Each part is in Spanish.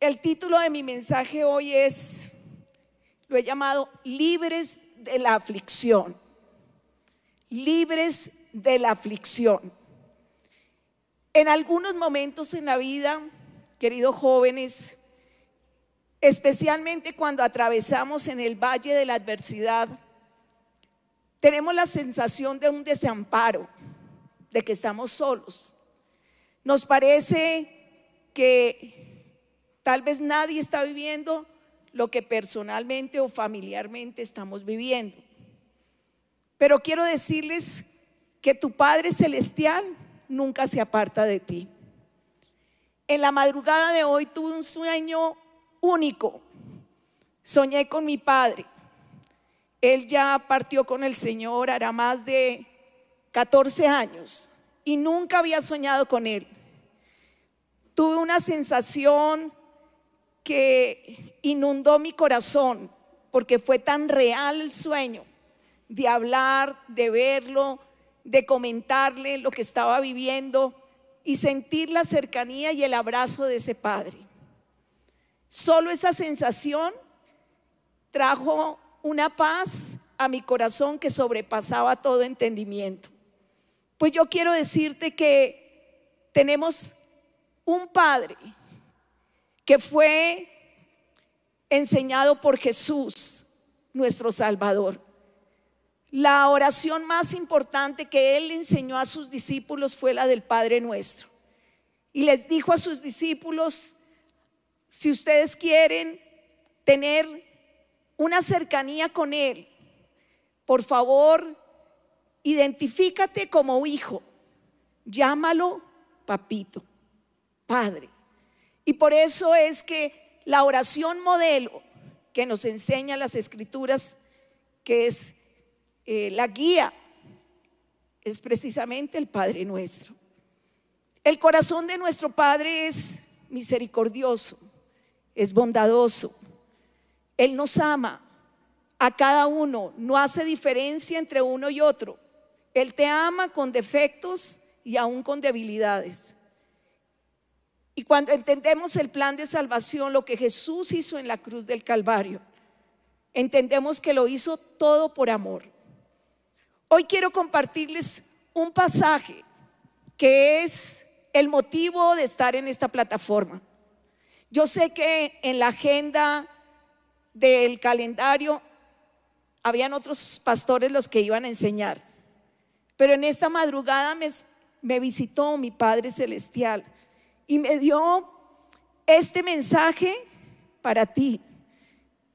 El título de mi mensaje hoy es, lo he llamado, libres de la aflicción. Libres de la aflicción. En algunos momentos en la vida, queridos jóvenes, especialmente cuando atravesamos en el valle de la adversidad, tenemos la sensación de un desamparo, de que estamos solos. Nos parece que Tal vez nadie está viviendo lo que personalmente o familiarmente estamos viviendo. Pero quiero decirles que tu Padre Celestial nunca se aparta de ti. En la madrugada de hoy tuve un sueño único. Soñé con mi Padre. Él ya partió con el Señor, hará más de 14 años y nunca había soñado con Él. Tuve una sensación que inundó mi corazón porque fue tan real el sueño de hablar, de verlo, de comentarle lo que estaba viviendo y sentir la cercanía y el abrazo de ese padre. Solo esa sensación trajo una paz a mi corazón que sobrepasaba todo entendimiento. Pues yo quiero decirte que tenemos un Padre que fue enseñado por Jesús, nuestro Salvador. La oración más importante que él enseñó a sus discípulos fue la del Padre Nuestro. Y les dijo a sus discípulos, si ustedes quieren tener una cercanía con Él, por favor, identifícate como hijo, llámalo papito, padre. Y por eso es que la oración modelo que nos enseña las escrituras, que es eh, la guía, es precisamente el Padre nuestro. El corazón de nuestro Padre es misericordioso, es bondadoso. Él nos ama a cada uno, no hace diferencia entre uno y otro. Él te ama con defectos y aún con debilidades. Y cuando entendemos el plan de salvación, lo que Jesús hizo en la cruz del Calvario, entendemos que lo hizo todo por amor. Hoy quiero compartirles un pasaje que es el motivo de estar en esta plataforma. Yo sé que en la agenda del calendario habían otros pastores los que iban a enseñar, pero en esta madrugada me, me visitó mi Padre Celestial y me dio este mensaje para ti.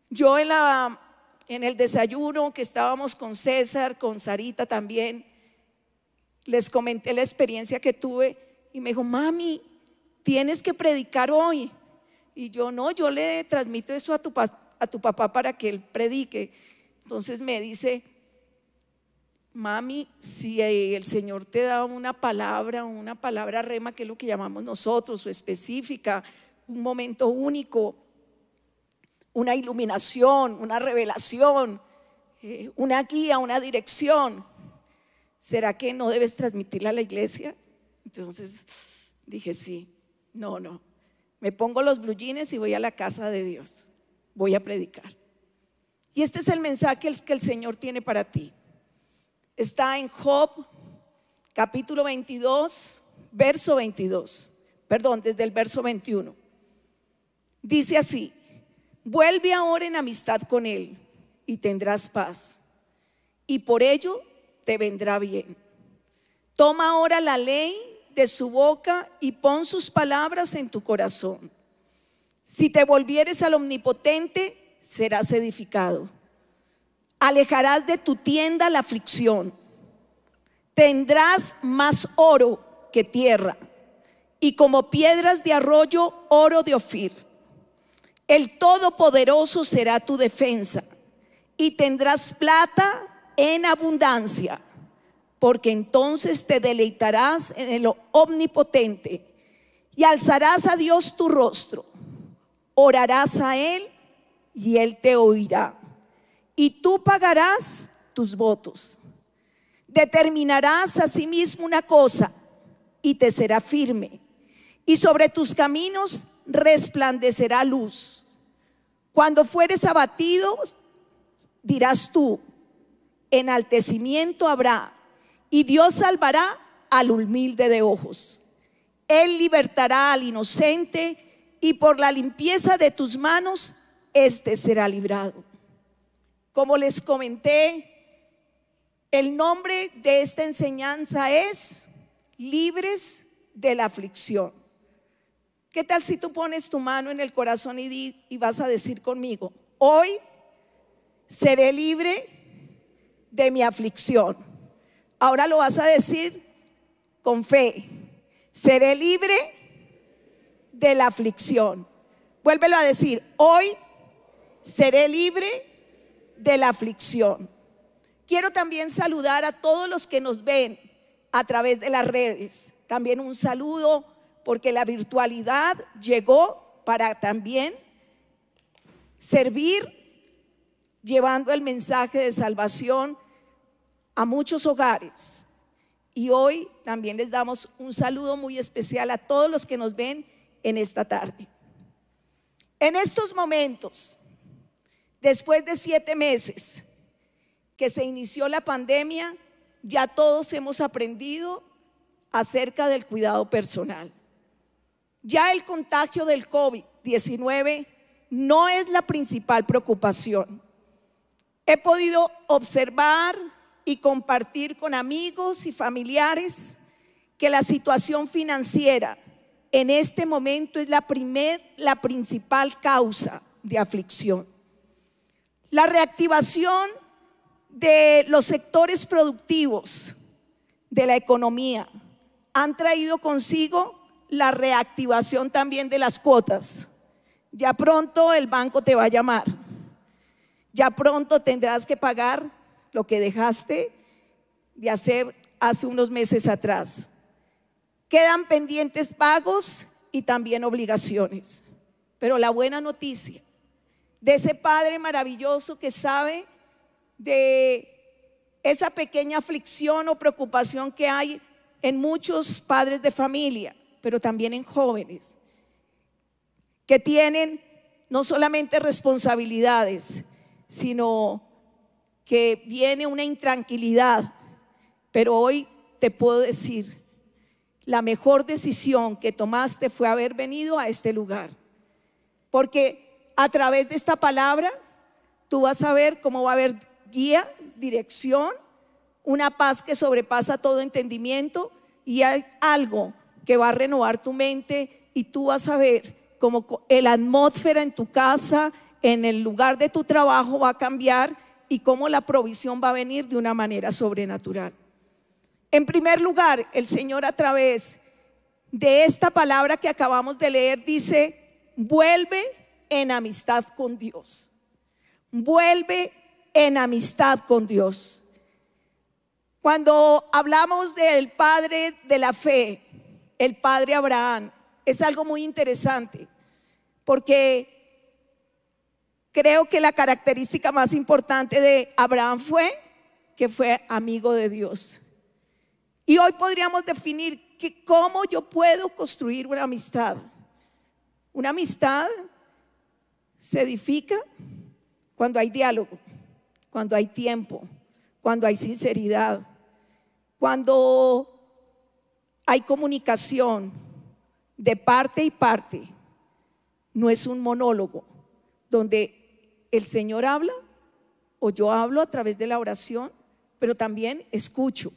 Yo en, la, en el desayuno que estábamos con César, con Sarita también, les comenté la experiencia que tuve y me dijo, mami, tienes que predicar hoy. Y yo no, yo le transmito esto a tu, a tu papá para que él predique. Entonces me dice, mami, si el Señor te da una palabra, una palabra rema, que es lo que llamamos nosotros, o específica, un momento único, una iluminación, una revelación, eh, una guía, una dirección, ¿será que no debes transmitirla a la iglesia? Entonces dije, sí, no, no. Me pongo los blue y voy a la casa de Dios. Voy a predicar. Y este es el mensaje que el Señor tiene para ti está en Job capítulo 22, verso 22, perdón, desde el verso 21. Dice así, vuelve ahora en amistad con Él y tendrás paz, y por ello te vendrá bien. Toma ahora la ley de su boca y pon sus palabras en tu corazón. Si te volvieres al omnipotente, serás edificado. Alejarás de tu tienda la aflicción. Tendrás más oro que tierra y como piedras de arroyo oro de Ofir. El Todopoderoso será tu defensa y tendrás plata en abundancia, porque entonces te deleitarás en el omnipotente y alzarás a Dios tu rostro, orarás a Él y Él te oirá y tú pagarás tus votos. Determinarás a sí mismo una cosa y te será firme, y sobre tus caminos resplandecerá luz. Cuando fueres abatido, dirás tú, enaltecimiento habrá, y Dios salvará al humilde de ojos. Él libertará al inocente, y por la limpieza de tus manos, éste será librado. Como les comenté, el nombre de esta enseñanza es Libres de la aflicción. ¿Qué tal si tú pones tu mano en el corazón y, vas a decir conmigo, hoy seré libre de mi aflicción? Ahora lo vas a decir con fe. Seré libre de la aflicción. Vuélvelo a decir, hoy seré libre de la aflicción. Quiero también saludar a todos los que nos ven a través de las redes. También un saludo porque la virtualidad llegó para también servir llevando el mensaje de salvación a muchos hogares. Y hoy también les damos un saludo muy especial a todos los que nos ven en esta tarde. En estos momentos Después de siete meses que se inició la pandemia, ya todos hemos aprendido acerca del cuidado personal. Ya el contagio del COVID-19 no es la principal preocupación. He podido observar y compartir con amigos y familiares que la situación financiera en este momento es la, primer, la principal causa de aflicción la reactivación de los sectores productivos de la economía han traído consigo la reactivación también de las cuotas. Ya pronto el banco te va a llamar. Ya pronto tendrás que pagar lo que dejaste de hacer hace unos meses atrás. Quedan pendientes pagos y también obligaciones. Pero la buena noticia de ese Padre maravilloso que sabe de esa pequeña aflicción o preocupación que hay en muchos padres de familia, pero también en jóvenes, que tienen no solamente responsabilidades, sino que viene una intranquilidad. Pero hoy te puedo decir, la mejor decisión que tomaste fue haber venido a este lugar, porque a través de esta palabra tú vas a ver cómo va a haber guía, dirección, una paz que sobrepasa todo entendimiento y hay algo que va a renovar tu mente y tú vas a ver cómo la atmósfera en tu casa, en el lugar de tu trabajo va a cambiar y cómo la provisión va a venir de una manera sobrenatural. En primer lugar, el Señor a través de esta palabra que acabamos de leer dice, vuelve en amistad con Dios. Vuelve en amistad con Dios. Cuando hablamos del padre de la fe, el padre Abraham, es algo muy interesante, porque creo que la característica más importante de Abraham fue que fue amigo de Dios. Y hoy podríamos definir que cómo yo puedo construir una amistad. Una amistad se edifica cuando hay diálogo, cuando hay tiempo, cuando hay sinceridad, cuando hay comunicación de parte y parte. No es un monólogo donde el Señor habla o yo hablo a través de la oración, pero también escucho.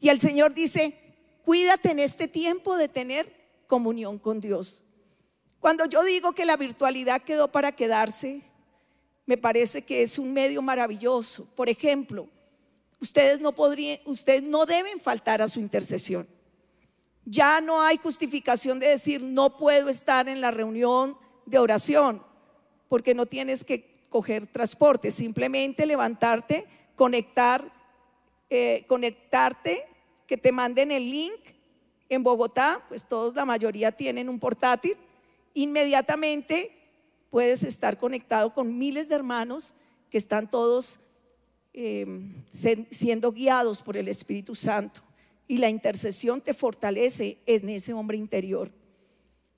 Y el Señor dice, cuídate en este tiempo de tener comunión con Dios. Cuando yo digo que la virtualidad quedó para quedarse, me parece que es un medio maravilloso. Por ejemplo, ustedes no, deben faltar a su intercesión. Ya no hay justificación de decir no puedo estar en la reunión de oración porque no tienes que coger transporte, simplemente levantarte, conectar, eh, conectarte, que te manden el link. En Bogotá, pues todos, la mayoría tienen un portátil inmediatamente puedes estar conectado con miles de hermanos que están todos eh, siendo guiados por el Espíritu Santo. Y la intercesión te fortalece en ese hombre interior.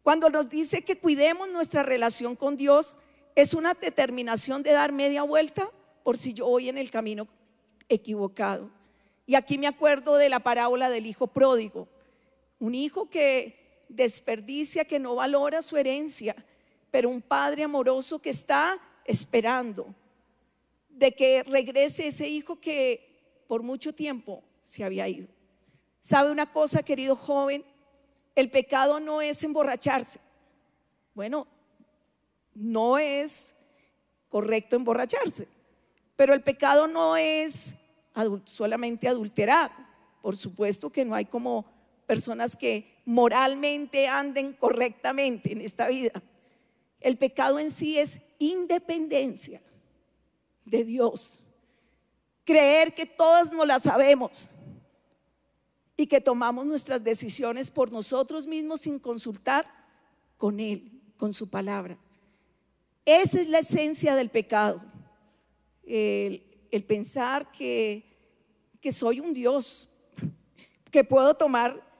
Cuando nos dice que cuidemos nuestra relación con Dios, es una determinación de dar media vuelta por si yo voy en el camino equivocado. Y aquí me acuerdo de la parábola del hijo pródigo, un hijo que desperdicia, que no valora su herencia, pero un padre amoroso que está esperando de que regrese ese hijo que por mucho tiempo se había ido. ¿Sabe una cosa, querido joven? El pecado no es emborracharse. Bueno, no es correcto emborracharse, pero el pecado no es solamente adulterar. Por supuesto que no hay como personas que moralmente anden correctamente en esta vida. El pecado en sí es independencia de Dios. Creer que todas nos la sabemos y que tomamos nuestras decisiones por nosotros mismos sin consultar con Él, con su palabra. Esa es la esencia del pecado. El, pensar que, que soy un Dios, que puedo tomar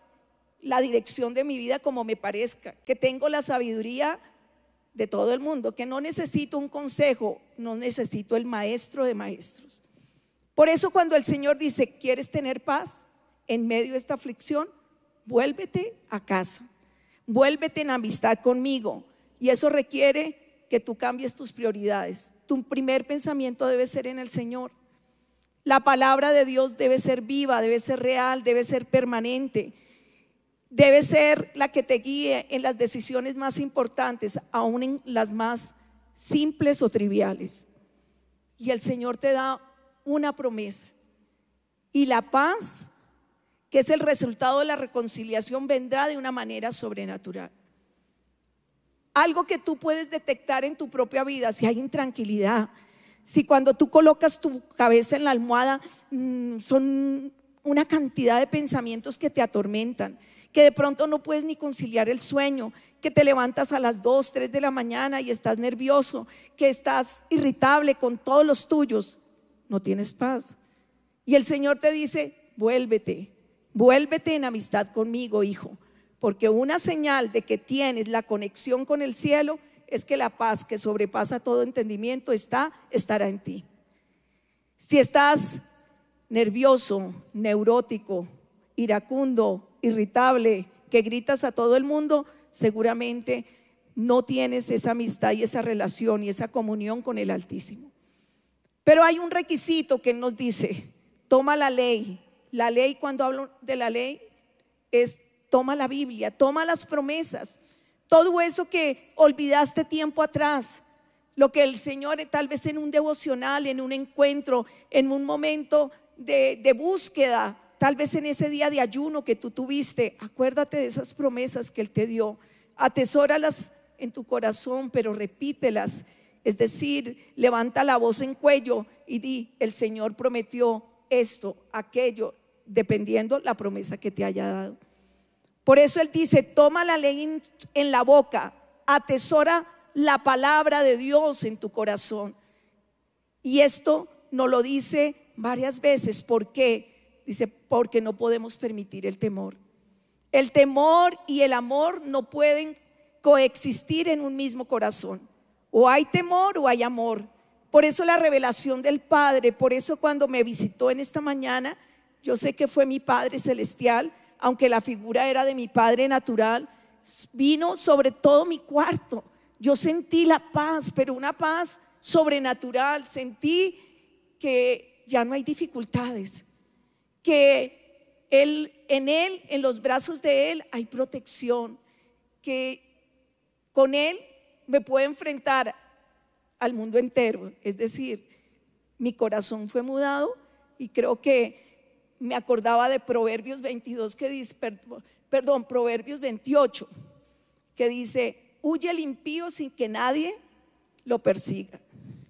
la dirección de mi vida como me parezca, que tengo la sabiduría de todo el mundo, que no necesito un consejo, no necesito el maestro de maestros. Por eso cuando el Señor dice, ¿quieres tener paz en medio de esta aflicción? Vuélvete a casa, vuélvete en amistad conmigo. Y eso requiere que tú cambies tus prioridades. Tu primer pensamiento debe ser en el Señor. La palabra de Dios debe ser viva, debe ser real, debe ser permanente debe ser la que te guíe en las decisiones más importantes, aún en las más simples o triviales. Y el Señor te da una promesa. Y la paz, que es el resultado de la reconciliación, vendrá de una manera sobrenatural. Algo que tú puedes detectar en tu propia vida, si hay intranquilidad, si cuando tú colocas tu cabeza en la almohada, mm, son una cantidad de pensamientos que te atormentan que de pronto no puedes ni conciliar el sueño, que te levantas a las 2, 3 de la mañana y estás nervioso, que estás irritable con todos los tuyos, no tienes paz. Y el Señor te dice, vuélvete, vuélvete en amistad conmigo, hijo, porque una señal de que tienes la conexión con el cielo es que la paz que sobrepasa todo entendimiento está, estará en ti. Si estás nervioso, neurótico, iracundo, irritable que gritas a todo el mundo, seguramente no tienes esa amistad y esa relación y esa comunión con el Altísimo. Pero hay un requisito que nos dice, toma la ley. La ley, cuando hablo de la ley, es toma la Biblia, toma las promesas, todo eso que olvidaste tiempo atrás, lo que el Señor tal vez en un devocional, en un encuentro, en un momento de, de búsqueda Tal vez en ese día de ayuno que tú tuviste, acuérdate de esas promesas que Él te dio. Atesóralas en tu corazón, pero repítelas. Es decir, levanta la voz en cuello y di, el Señor prometió esto, aquello, dependiendo la promesa que te haya dado. Por eso Él dice, toma la ley en la boca, atesora la palabra de Dios en tu corazón. Y esto nos lo dice varias veces. ¿Por qué? Dice, porque no podemos permitir el temor. El temor y el amor no pueden coexistir en un mismo corazón. O hay temor o hay amor. Por eso la revelación del Padre, por eso cuando me visitó en esta mañana, yo sé que fue mi Padre Celestial, aunque la figura era de mi Padre natural, vino sobre todo mi cuarto. Yo sentí la paz, pero una paz sobrenatural. Sentí que ya no hay dificultades, que en Él, en los brazos de Él, hay protección, que con Él me puedo enfrentar al mundo entero. Es decir, mi corazón fue mudado y creo que me acordaba de Proverbios 22 que dice, perdón, Proverbios 28, que dice, huye el impío sin que nadie lo persiga,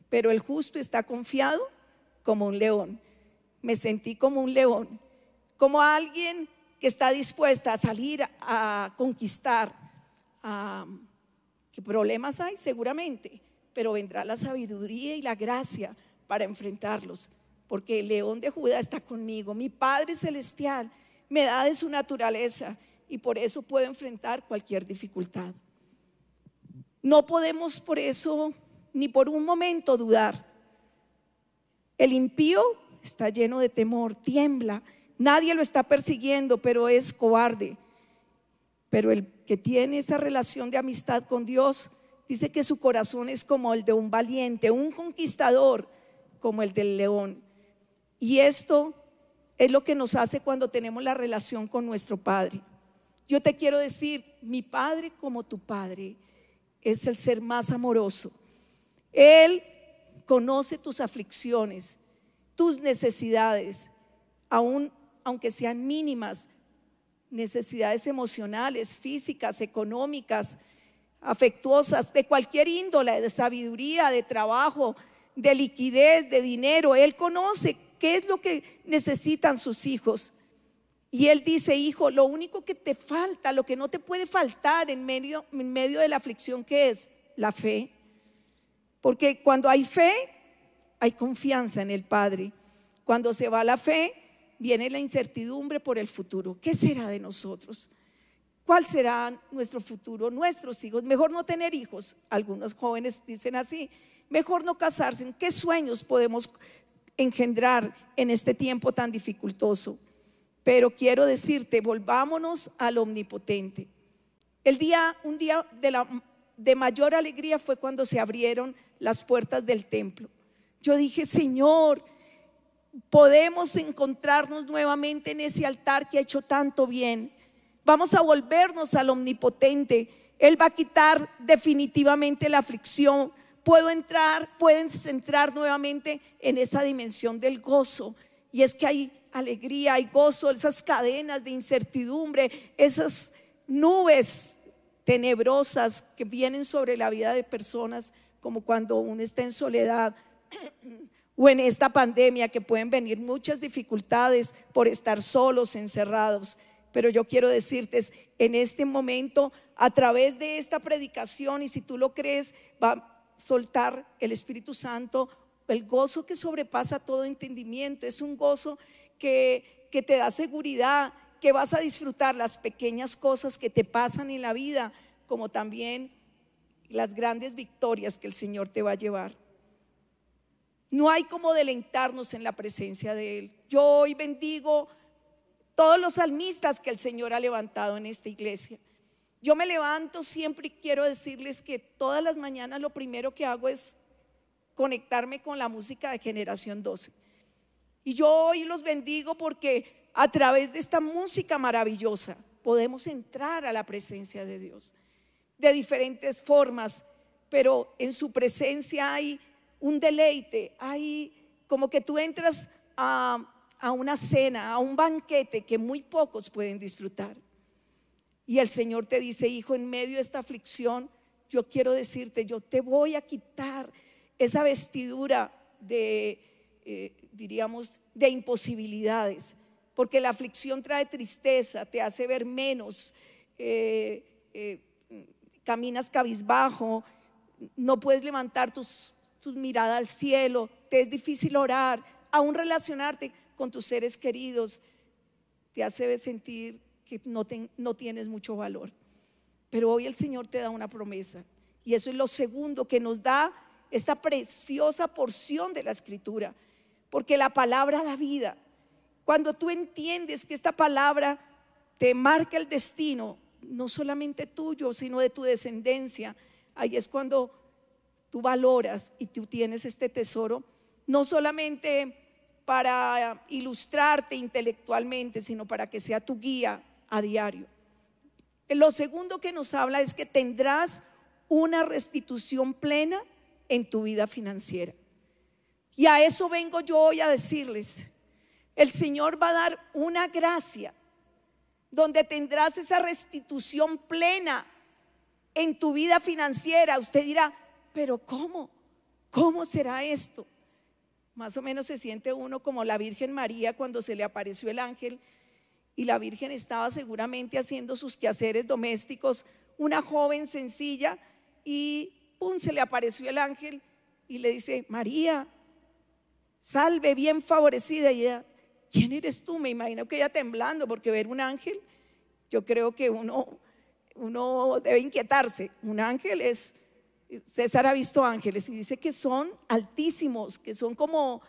pero el justo está confiado como un león me sentí como un león, como alguien que está dispuesta a salir a conquistar. ¿Qué problemas hay? Seguramente, pero vendrá la sabiduría y la gracia para enfrentarlos, porque el león de Judá está conmigo. Mi Padre Celestial me da de su naturaleza y por eso puedo enfrentar cualquier dificultad. No podemos por eso ni por un momento dudar. El impío está lleno de temor, tiembla. Nadie lo está persiguiendo, pero es cobarde. Pero el que tiene esa relación de amistad con Dios dice que su corazón es como el de un valiente, un conquistador, como el del león. Y esto es lo que nos hace cuando tenemos la relación con nuestro Padre. Yo te quiero decir, mi Padre como tu Padre es el ser más amoroso. Él conoce tus aflicciones. Sus necesidades, aun aunque sean mínimas, necesidades emocionales, físicas, económicas, afectuosas, de cualquier índole, de sabiduría, de trabajo, de liquidez, de dinero. Él conoce qué es lo que necesitan sus hijos. Y él dice, hijo, lo único que te falta, lo que no te puede faltar en medio, en medio de la aflicción que es la fe. Porque cuando hay fe, hay confianza en el Padre. Cuando se va la fe, viene la incertidumbre por el futuro. ¿Qué será de nosotros? ¿Cuál será nuestro futuro? Nuestros hijos. Mejor no tener hijos. Algunos jóvenes dicen así. Mejor no casarse. ¿Qué sueños podemos engendrar en este tiempo tan dificultoso? Pero quiero decirte, volvámonos al omnipotente. El día, un día de, la, de mayor alegría fue cuando se abrieron las puertas del templo. Yo dije, Señor, podemos encontrarnos nuevamente en ese altar que ha hecho tanto bien. Vamos a volvernos al omnipotente. Él va a quitar definitivamente la aflicción. Puedo entrar, pueden entrar nuevamente en esa dimensión del gozo. Y es que hay alegría, hay gozo, esas cadenas de incertidumbre, esas nubes tenebrosas que vienen sobre la vida de personas, como cuando uno está en soledad, o en esta pandemia que pueden venir muchas dificultades por estar solos, encerrados. Pero yo quiero decirte, en este momento, a través de esta predicación, y si tú lo crees, va a soltar el Espíritu Santo, el gozo que sobrepasa todo entendimiento. Es un gozo que, que te da seguridad, que vas a disfrutar las pequeñas cosas que te pasan en la vida, como también las grandes victorias que el Señor te va a llevar. No hay como deleitarnos en la presencia de Él. Yo hoy bendigo todos los salmistas que el Señor ha levantado en esta iglesia. Yo me levanto siempre y quiero decirles que todas las mañanas lo primero que hago es conectarme con la música de generación 12. Y yo hoy los bendigo porque a través de esta música maravillosa podemos entrar a la presencia de Dios de diferentes formas, pero en su presencia hay un deleite, hay como que tú entras a, una cena, a un banquete que muy pocos pueden disfrutar. Y el Señor te dice, hijo, en medio de esta aflicción, yo quiero decirte, yo te voy a quitar esa vestidura de, eh, diríamos, de imposibilidades, porque la aflicción trae tristeza, te hace ver menos, eh, eh, caminas cabizbajo, no puedes levantar tus tu mirada al cielo, te es difícil orar, aún relacionarte con tus seres queridos, te hace sentir que no, no tienes mucho valor. Pero hoy el Señor te da una promesa y eso es lo segundo que nos da esta preciosa porción de la escritura, porque la palabra da vida. Cuando tú entiendes que esta palabra te marca el destino, no solamente tuyo, sino de tu descendencia, ahí es cuando tú valoras y tú tienes este tesoro, no solamente para ilustrarte intelectualmente, sino para que sea tu guía a diario. Lo segundo que nos habla es que tendrás una restitución plena en tu vida financiera. Y a eso vengo yo hoy a decirles, el Señor va a dar una gracia donde tendrás esa restitución plena en tu vida financiera. Usted dirá, pero ¿cómo? ¿Cómo será esto? Más o menos se siente uno como la Virgen María cuando se le apareció el ángel y la Virgen estaba seguramente haciendo sus quehaceres domésticos, una joven sencilla, y ¡pum! se le apareció el ángel y le dice, María, salve bien favorecida. Y ella, ¿quién eres tú? Me imagino que ella temblando porque ver un ángel, yo creo que uno, uno debe inquietarse. Un ángel es César ha visto ángeles y dice que son altísimos, que son como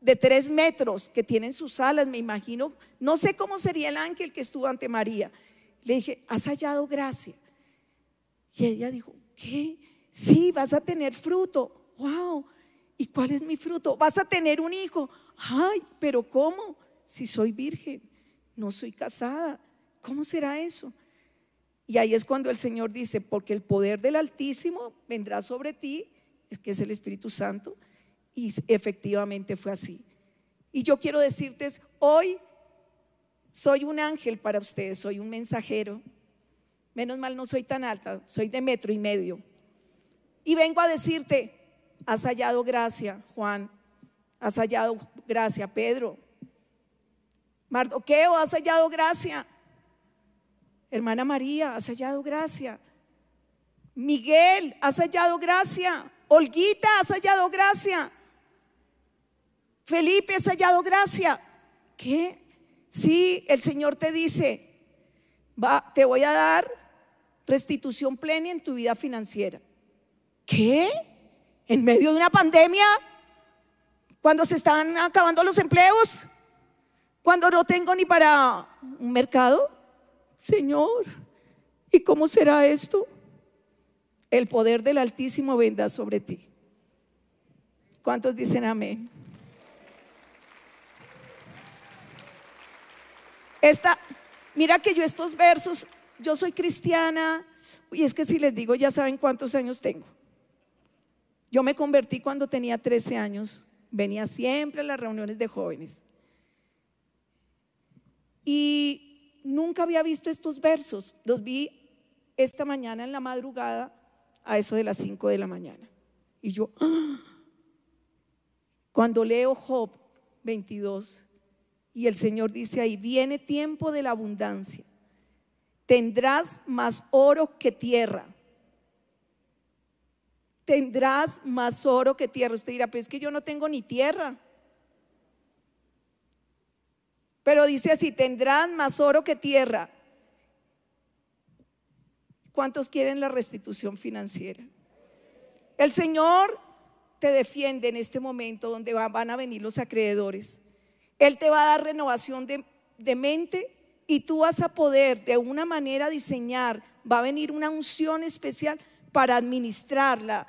de tres metros, que tienen sus alas, me imagino. No sé cómo sería el ángel que estuvo ante María. Le dije, has hallado gracia. Y ella dijo, ¿qué? Sí, vas a tener fruto. ¡Wow! ¿Y cuál es mi fruto? Vas a tener un hijo. Ay, pero ¿cómo? Si soy virgen, no soy casada. ¿Cómo será eso? Y ahí es cuando el Señor dice, porque el poder del Altísimo vendrá sobre ti, es que es el Espíritu Santo, y efectivamente fue así. Y yo quiero decirte hoy soy un ángel para ustedes, soy un mensajero. Menos mal no soy tan alta, soy de metro y medio. Y vengo a decirte, has hallado gracia, Juan, has hallado gracia, Pedro. Mardoqueo, has hallado gracia. Hermana María, has hallado gracia. Miguel, has hallado gracia. Olguita, has hallado gracia. Felipe, has hallado gracia. ¿Qué? Sí, el Señor te dice, va, te voy a dar restitución plena en tu vida financiera. ¿Qué? ¿En medio de una pandemia? ¿Cuando se están acabando los empleos? ¿Cuando no tengo ni para un mercado? Señor, ¿y cómo será esto? El poder del Altísimo Venda sobre ti. ¿Cuántos dicen amén? Esta, mira que yo estos versos, yo soy cristiana, y es que si les digo ya saben cuántos años tengo. Yo me convertí cuando tenía 13 años, venía siempre a las reuniones de jóvenes. Y nunca había visto estos versos, los vi esta mañana en la madrugada a eso de las 5 de la mañana. Y yo, ¡ah! cuando leo Job 22, y el Señor dice ahí, viene tiempo de la abundancia, tendrás más oro que tierra. Tendrás más oro que tierra. Usted dirá, pero es que yo no tengo ni tierra. Pero dice así, tendrán más oro que tierra. ¿Cuántos quieren la restitución financiera? El Señor te defiende en este momento donde van a venir los acreedores. Él te va a dar renovación de, mente y tú vas a poder de una manera diseñar, va a venir una unción especial para administrarla,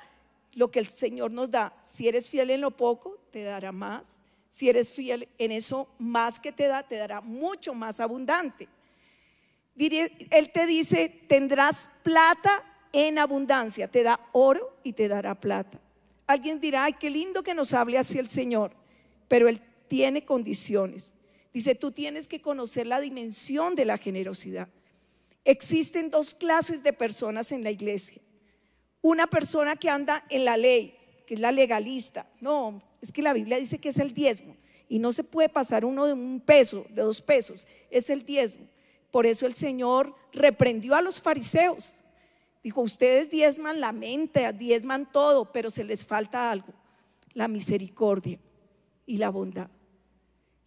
lo que el Señor nos da. Si eres fiel en lo poco, te dará más si eres fiel en eso, más que te da, te dará mucho más abundante. Él te dice, tendrás plata en abundancia, te da oro y te dará plata. Alguien dirá, ay, qué lindo que nos hable así el Señor, pero Él tiene condiciones. Dice, tú tienes que conocer la dimensión de la generosidad. Existen dos clases de personas en la iglesia. Una persona que anda en la ley, que es la legalista. No, es que la Biblia dice que es el diezmo y no se puede pasar uno de un peso, de dos pesos, es el diezmo. Por eso el Señor reprendió a los fariseos. Dijo, ustedes diezman la mente, diezman todo, pero se les falta algo, la misericordia y la bondad.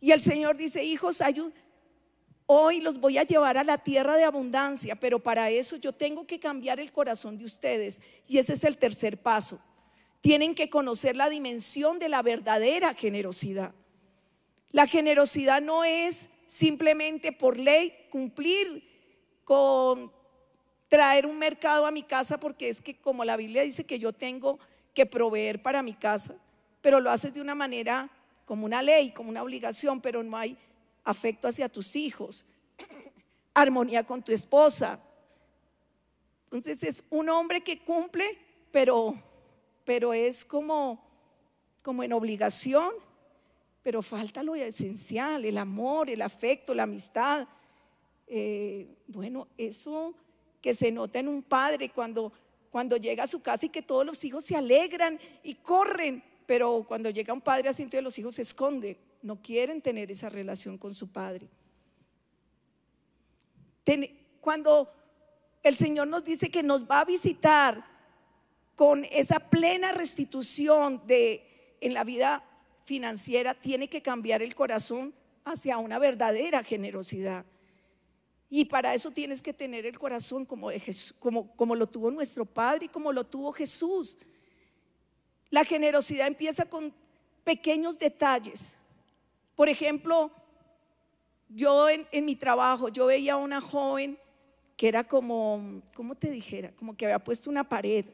Y el Señor dice, hijos, hoy los voy a llevar a la tierra de abundancia, pero para eso yo tengo que cambiar el corazón de ustedes. Y ese es el tercer paso, tienen que conocer la dimensión de la verdadera generosidad. La generosidad no es simplemente por ley cumplir con traer un mercado a mi casa porque es que como la Biblia dice que yo tengo que proveer para mi casa, pero lo haces de una manera como una ley, como una obligación, pero no hay afecto hacia tus hijos, armonía con tu esposa. Entonces es un hombre que cumple, pero pero es como, como en obligación, pero falta lo esencial, el amor, el afecto, la amistad. Eh, bueno, eso que se nota en un padre cuando, cuando llega a su casa y que todos los hijos se alegran y corren, pero cuando llega un padre así, de los hijos se esconde, no quieren tener esa relación con su padre. cuando el Señor nos dice que nos va a visitar, con esa plena restitución en la vida financiera tiene que cambiar el corazón hacia una verdadera generosidad. Y para eso tienes que tener el corazón como, como, lo tuvo nuestro Padre y como lo tuvo Jesús. La generosidad empieza con pequeños detalles. Por ejemplo, yo en, en, mi trabajo, yo veía a una joven que era como, ¿cómo te dijera? Como que había puesto una pared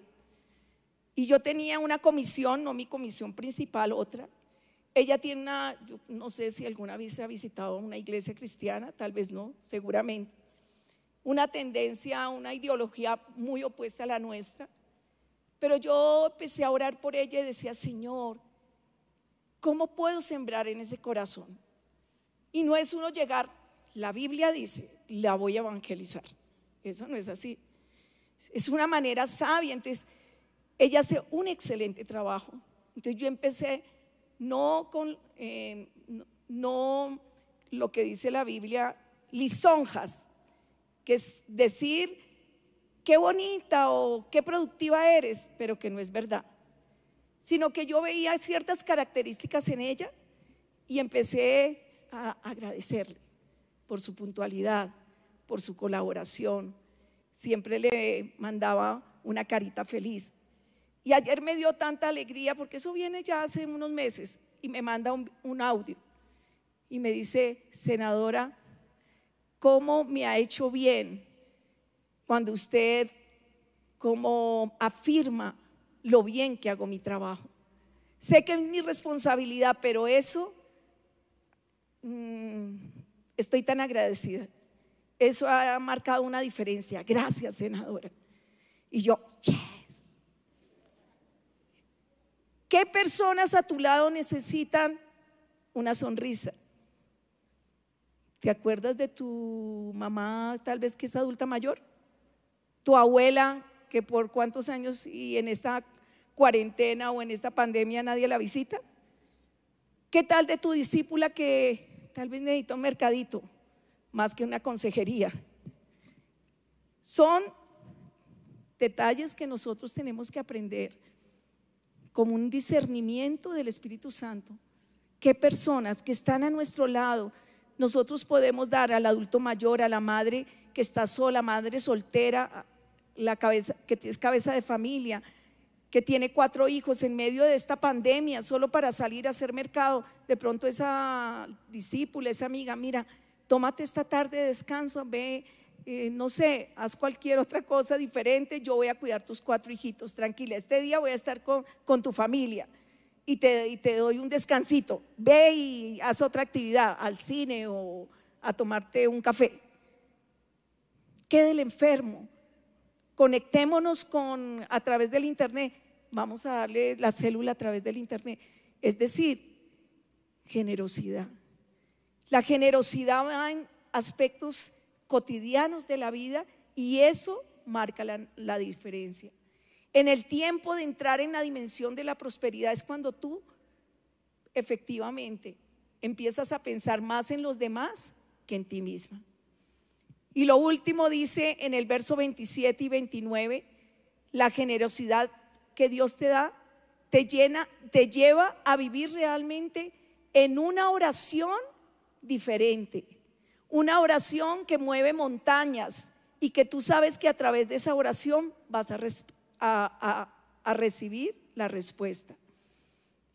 y yo tenía una comisión, no mi comisión principal, otra. Ella tiene una, no sé si alguna vez se ha visitado una iglesia cristiana, tal vez no, seguramente. Una tendencia, una ideología muy opuesta a la nuestra. Pero yo empecé a orar por ella y decía, Señor, ¿cómo puedo sembrar en ese corazón? Y no es uno llegar, la Biblia dice, la voy a evangelizar. Eso no es así. Es una manera sabia. Entonces, ella hace un excelente trabajo. Entonces yo empecé no con, eh, no, lo que dice la Biblia, lisonjas, que es decir, qué bonita o qué productiva eres, pero que no es verdad, sino que yo veía ciertas características en ella y empecé a agradecerle por su puntualidad, por su colaboración. Siempre le mandaba una carita feliz y ayer me dio tanta alegría porque eso viene ya hace unos meses y me manda un, audio y me dice, senadora, ¿cómo me ha hecho bien cuando usted como afirma lo bien que hago mi trabajo? Sé que es mi responsabilidad, pero eso mm, estoy tan agradecida. Eso ha marcado una diferencia. Gracias, senadora. Y yo, ¿Qué personas a tu lado necesitan una sonrisa? ¿Te acuerdas de tu mamá, tal vez que es adulta mayor? ¿Tu abuela, que por cuántos años y en esta cuarentena o en esta pandemia nadie la visita? ¿Qué tal de tu discípula que tal vez necesita un mercadito más que una consejería? Son detalles que nosotros tenemos que aprender como un discernimiento del Espíritu Santo. ¿Qué personas que están a nuestro lado nosotros podemos dar al adulto mayor, a la madre que está sola, madre soltera, la cabeza, que es cabeza de familia, que tiene cuatro hijos en medio de esta pandemia, solo para salir a hacer mercado, de pronto esa discípula, esa amiga, mira, tómate esta tarde de descanso, ve eh, no sé, haz cualquier otra cosa diferente, yo voy a cuidar tus cuatro hijitos, tranquila, este día voy a estar con, tu familia y te, te doy un descansito, ve y haz otra actividad, al cine o a tomarte un café. Quede el enfermo, conectémonos con, a través del Internet, vamos a darle la célula a través del Internet, es decir, generosidad. La generosidad va en aspectos cotidianos de la vida y eso marca la, diferencia. En el tiempo de entrar en la dimensión de la prosperidad es cuando tú efectivamente empiezas a pensar más en los demás que en ti misma. Y lo último dice en el verso 27 y 29, la generosidad que Dios te da te llena, te lleva a vivir realmente en una oración diferente. Una oración que mueve montañas y que tú sabes que a través de esa oración vas a, recibir la respuesta.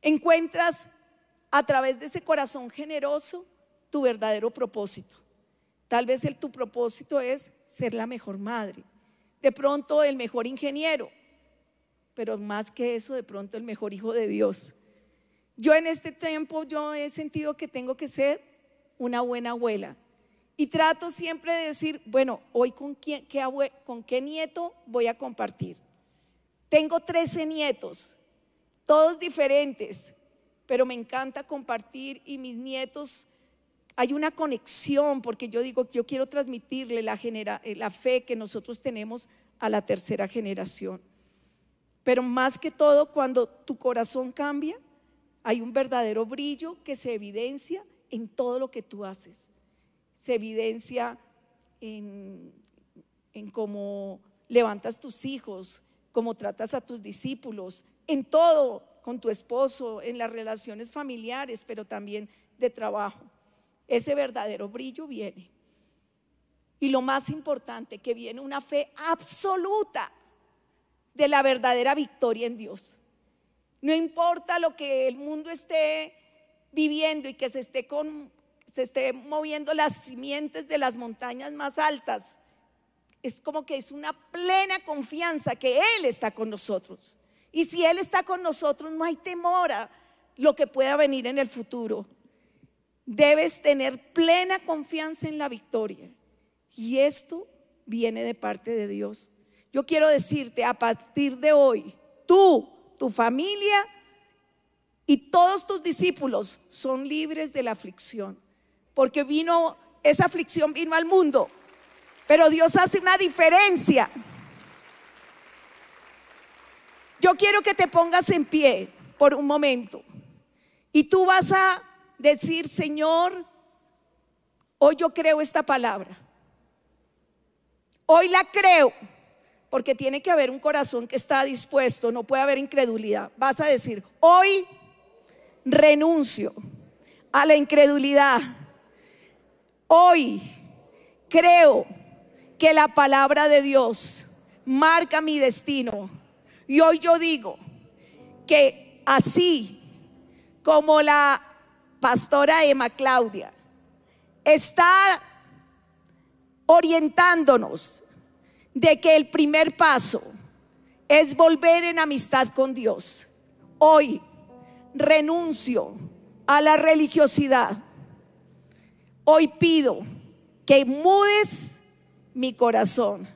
Encuentras a través de ese corazón generoso tu verdadero propósito. Tal vez el, tu propósito es ser la mejor madre, de pronto el mejor ingeniero, pero más que eso, de pronto el mejor hijo de Dios. Yo en este tiempo yo he sentido que tengo que ser una buena abuela, y trato siempre de decir, bueno, hoy con, quién, qué nieto voy a compartir. Tengo 13 nietos, todos diferentes, pero me encanta compartir y mis nietos, hay una conexión, porque yo digo, que yo quiero transmitirle eh, la fe que nosotros tenemos a la tercera generación. Pero más que todo, cuando tu corazón cambia, hay un verdadero brillo que se evidencia en todo lo que tú haces se evidencia en, cómo levantas tus hijos, cómo tratas a tus discípulos, en todo, con tu esposo, en las relaciones familiares, pero también de trabajo. Ese verdadero brillo viene. Y lo más importante, que viene una fe absoluta de la verdadera victoria en Dios. No importa lo que el mundo esté viviendo y que se esté con, se esté moviendo las simientes de las montañas más altas. Es como que es una plena confianza que Él está con nosotros. Y si Él está con nosotros, no hay temor a lo que pueda venir en el futuro. Debes tener plena confianza en la victoria. Y esto viene de parte de Dios. Yo quiero decirte, a partir de hoy, tú, tu familia y todos tus discípulos son libres de la aflicción porque vino, esa aflicción vino al mundo. Pero Dios hace una diferencia. Yo quiero que te pongas en pie por un momento y tú vas a decir, Señor, hoy yo creo esta palabra. Hoy la creo, porque tiene que haber un corazón que está dispuesto, no puede haber incredulidad. Vas a decir, hoy renuncio a la incredulidad Hoy creo que la palabra de Dios marca mi destino. Y hoy yo digo que así como la pastora Emma Claudia está orientándonos de que el primer paso es volver en amistad con Dios. Hoy renuncio a la religiosidad Hoy pido que mudes mi corazón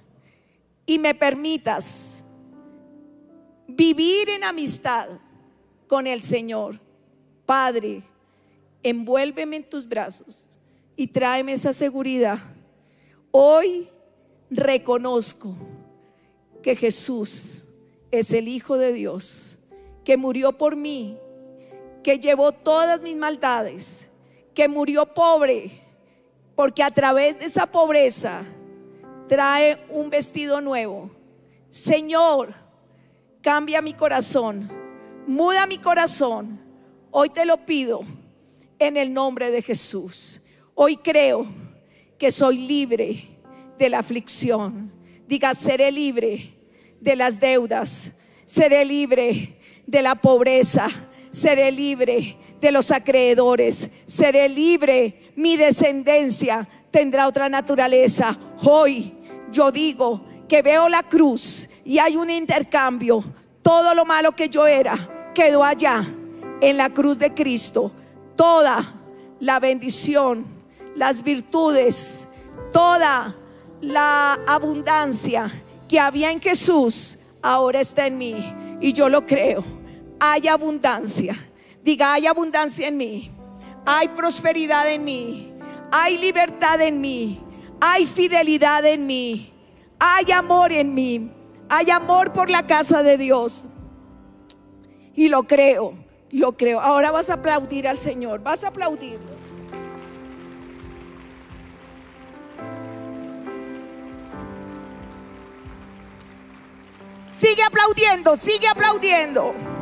y me permitas vivir en amistad con el Señor. Padre, envuélveme en tus brazos y tráeme esa seguridad. Hoy reconozco que Jesús es el Hijo de Dios, que murió por mí, que llevó todas mis maldades, que murió pobre, porque a través de esa pobreza trae un vestido nuevo. Señor, cambia mi corazón, muda mi corazón. Hoy te lo pido en el nombre de Jesús. Hoy creo que soy libre de la aflicción. Diga, seré libre de las deudas, seré libre de la pobreza, seré libre de los acreedores, seré libre mi descendencia tendrá otra naturaleza. Hoy yo digo que veo la cruz y hay un intercambio. Todo lo malo que yo era quedó allá en la cruz de Cristo. Toda la bendición, las virtudes, toda la abundancia que había en Jesús ahora está en mí. Y yo lo creo. Hay abundancia. Diga, hay abundancia en mí hay prosperidad en mí, hay libertad en mí, hay fidelidad en mí, hay amor en mí, hay amor por la casa de Dios. Y lo creo, lo creo. Ahora vas a aplaudir al Señor, vas a aplaudir Sigue aplaudiendo, sigue aplaudiendo.